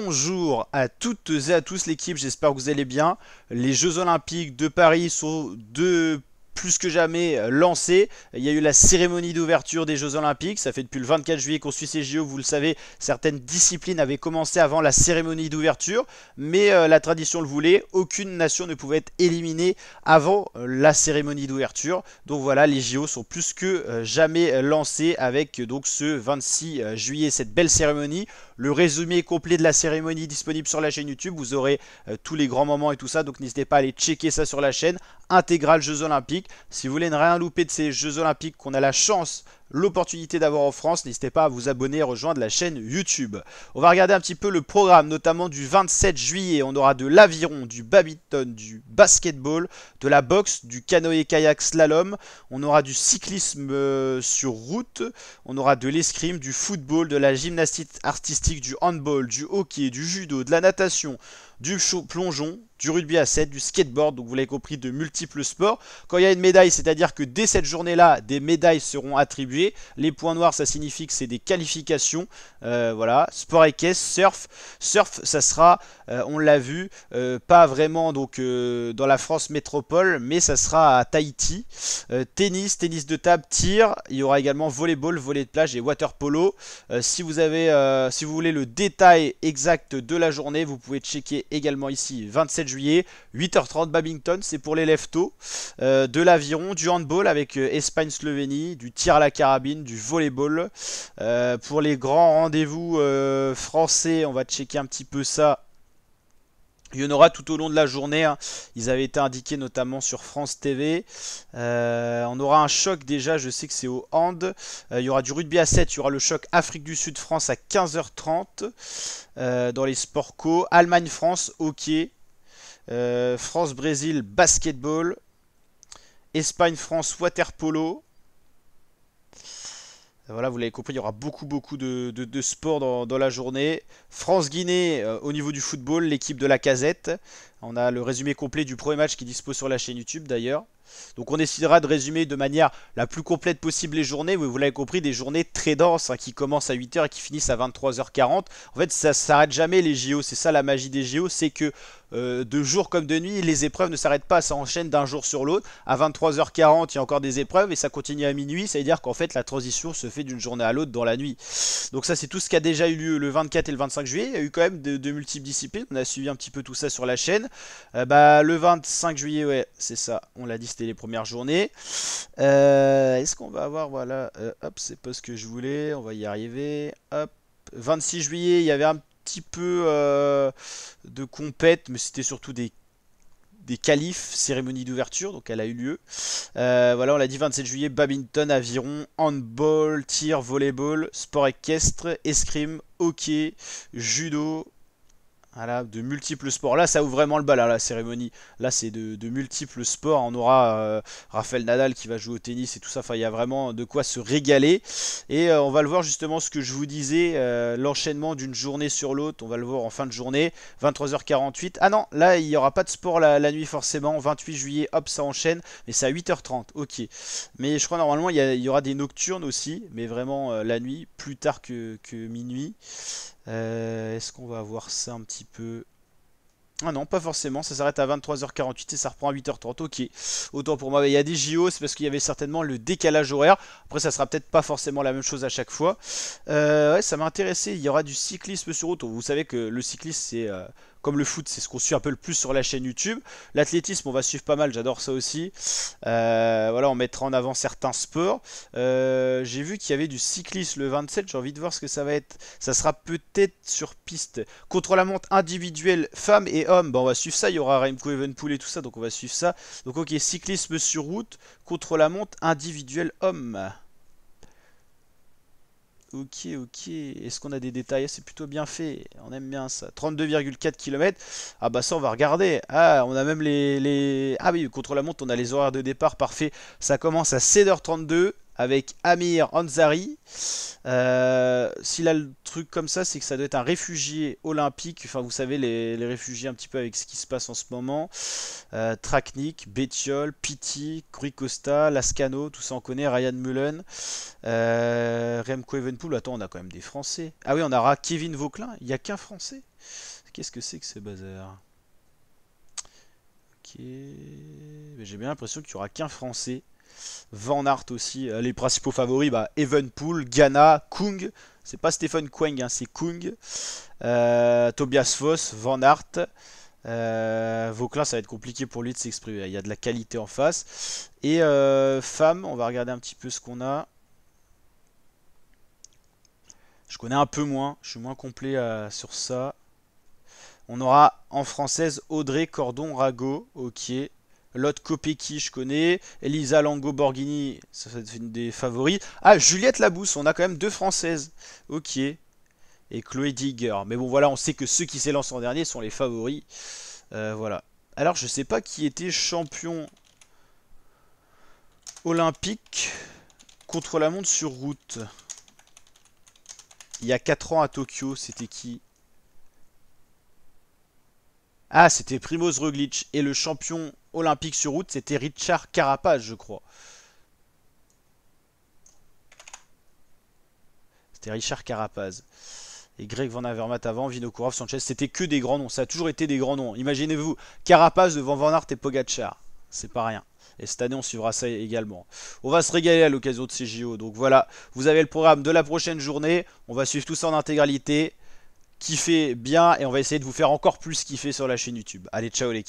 Bonjour à toutes et à tous l'équipe, j'espère que vous allez bien. Les Jeux Olympiques de Paris sont de plus que jamais euh, lancés. Il y a eu la cérémonie d'ouverture des Jeux Olympiques. Ça fait depuis le 24 juillet qu'on suit ces JO. Vous le savez, certaines disciplines avaient commencé avant la cérémonie d'ouverture. Mais euh, la tradition le voulait. Aucune nation ne pouvait être éliminée avant euh, la cérémonie d'ouverture. Donc voilà, les JO sont plus que jamais lancés avec donc ce 26 juillet, cette belle cérémonie le résumé complet de la cérémonie disponible sur la chaîne YouTube. Vous aurez euh, tous les grands moments et tout ça. Donc n'hésitez pas à aller checker ça sur la chaîne. Intégral Jeux Olympiques. Si vous voulez ne rien louper de ces Jeux Olympiques qu'on a la chance l'opportunité d'avoir en France, n'hésitez pas à vous abonner et rejoindre la chaîne YouTube. On va regarder un petit peu le programme, notamment du 27 juillet. On aura de l'aviron, du badminton, du basketball, de la boxe, du canoë-kayak slalom. On aura du cyclisme euh, sur route. On aura de l'escrime, du football, de la gymnastique artistique, du handball, du hockey, du judo, de la natation du plongeon, du rugby à 7, du skateboard, donc vous l'avez compris, de multiples sports. Quand il y a une médaille, c'est-à-dire que dès cette journée-là, des médailles seront attribuées. Les points noirs, ça signifie que c'est des qualifications. Euh, voilà, sport et caisse, surf. Surf, ça sera, euh, on l'a vu, euh, pas vraiment donc dans la France métropole, mais ça sera à Tahiti. tennis, tennis de table, tir. Il y aura également volleyball, volley de plage et water polo. si vous avez, si vous voulez le détail exact de la journée, vous pouvez checker également ici 27 juillet, 8h30 Babington, c'est pour les leftos, euh, de l'aviron, du handball avec euh, Espagne-Slovénie, du tir à la carabine, du volleyball. ball euh, pour les grands rendez-vous français, on va checker un petit peu ça il y en aura tout au long de la journée. Hein. Ils avaient été indiqués notamment sur France TV. Euh, on aura un choc déjà, je sais que c'est au hand. Euh, il y aura du rugby à 7. Il y aura le choc Afrique du Sud-France à 15h30 euh, dans les sports co. Allemagne-France, hockey. France-Brésil, basketball. Espagne-France, water polo. Ben voilà, vous l'avez compris, il y aura beaucoup, beaucoup de, de, dans, la journée. France-Guinée, euh, au niveau du football, l'équipe de la casette. On a le résumé complet du premier match qui est dispo sur la chaîne YouTube d'ailleurs. Donc on décidera de résumer de manière la plus complète possible les journées. vous l'avez compris, des journées très denses hein, qui commencent à 8h et qui finissent à 23h40. En fait, ça s'arrête jamais les JO. C'est ça la magie des JO, c'est que euh, de jour comme de nuit, les épreuves ne s'arrêtent pas. Ça enchaîne d'un jour sur l'autre. À 23h40, il y a encore des épreuves et ça continue à minuit. Ça veut dire qu'en fait, la transition se fait d'une journée à l'autre dans la nuit. Donc ça, c'est tout ce qui a déjà eu lieu le 24 et le 25 juillet. Il y a eu quand même de multiples disciplines. On a suivi un petit peu tout ça sur la chaîne. Euh, bah, le 25 juillet, ouais, c'est ça. On l'a dit, c'était les premières journées. Euh, est-ce qu'on va avoir, voilà, euh, hop, c'est pas ce que je voulais. On va y arriver. Hop, 26 juillet, il y avait un petit peu de compète, mais c'était surtout des des qualifs, cérémonie d'ouverture, donc elle a eu lieu. voilà, on l'a dit 27 juillet, badminton, aviron, handball, tir, volleyball, sport équestre, escrime, hockey, judo, voilà, de multiples sports. Là, ça ouvre vraiment le bal à hein, la cérémonie. Là, c'est de, multiples sports. On aura euh, Raphaël Nadal qui va jouer au tennis et tout ça. Enfin, il y a vraiment de quoi se régaler. Et euh, on va le voir justement ce que je vous disais, euh, l'enchaînement d'une journée sur l'autre. On va le voir en fin de journée, 23h48. Ah non, là, il n'y aura pas de sport la, nuit forcément. 28 juillet, hop, ça enchaîne. Mais c'est à 8h30, ok. Mais je crois normalement, il y, aura des nocturnes aussi. Mais vraiment la nuit, plus tard que minuit. Euh, est-ce qu'on va avoir ça un petit peu ah non, pas forcément, ça s'arrête à 23h48 et ça reprend à 8h30, ok. Autant pour moi, il y a des JO, c'est parce qu'il y avait certainement le décalage horaire. Après, ça sera peut-être pas forcément la même chose à chaque fois. Euh, ouais, ça m'a intéressé, il y aura du cyclisme sur auto Vous savez que le cyclisme, c'est... Euh, comme le foot, c'est ce qu'on suit un peu le plus sur la chaîne YouTube. L'athlétisme, on va suivre pas mal, j'adore ça aussi. Euh, voilà, on mettra en avant certains sports. Euh, j'ai vu qu'il y avait du cyclisme le 27, j'ai envie de voir ce que ça va être. Ça sera peut-être sur piste. Contre la montre individuelle, femmes et hommes, Bon, bah, on va suivre ça. Il y aura Remco Evenpool et tout ça, donc on va suivre ça. Donc ok, cyclisme sur route, contre la montre individuelle, hommes. Ok, ok. Est-ce qu'on a des détails C'est plutôt bien fait. On aime bien ça. 32,4 km. Ah bah ça, on va regarder. Ah, on a même les... les... Ah oui, contre la montre, on a les horaires de départ. Parfait. Ça commence à 7h32 avec Amir Anzari. Euh, s'il a le truc comme ça, c'est que ça doit être un réfugié olympique. Enfin, vous savez, les, réfugiés un petit peu avec ce qui se passe en ce moment. Euh, Traknik, Bétiol, Pitti, Rui Costa, Lascano, tout ça on connaît. Ryan Mullen, euh, Remco Evenpool. Attends, on a quand même des Français. Ah oui, on aura Kevin Vauclin, Il n'y a qu'un Français. Qu'est-ce que c'est que ce bazar Ok. J'ai bien l'impression qu'il n'y aura qu'un Français. Van Hart aussi. Euh, les principaux favoris, bah, Evenpool, Ghana, Kung. C'est pas Stephen Quang, hein, c'est Kung. Euh, Tobias Voss Van Hart. Euh, Vauclin, ça va être compliqué pour lui de s'exprimer. Il y a de la qualité en face. Et femme, euh, on va regarder un petit peu ce qu'on a. Je connais un peu moins, je suis moins complet sur ça. On aura en française Audrey Cordon Rago, ok. L'autre Kopecky, je connais. Elisa Lango Borghini, ça c'est une des favoris. Ah, Juliette Labousse, on a quand même deux françaises. Ok. Et Chloé Digger. Mais bon, voilà, on sait que ceux qui s'élancent en dernier sont les favoris. Euh, voilà. Alors, je sais pas qui était champion olympique contre la montre sur route. Il y a 4 ans à Tokyo, c'était qui Ah, c'était Primoz Roglic. Et le champion olympique sur route, c'était Richard Carapaz, je crois. C'était Richard Carapaz. Et Greg Van Avermaet avant, Vinokourov, Sanchez, c'était que des grands noms. Ça a toujours été des grands noms. Imaginez-vous, Carapaz devant Van Aert et Pogacar. C'est pas rien. Et cette année, on suivra ça également. On va se régaler à l'occasion de ces JO. Donc voilà, vous avez le programme de la prochaine journée. On va suivre tout ça en intégralité. Kiffez bien et on va essayer de vous faire encore plus kiffer sur la chaîne YouTube. Allez, ciao les.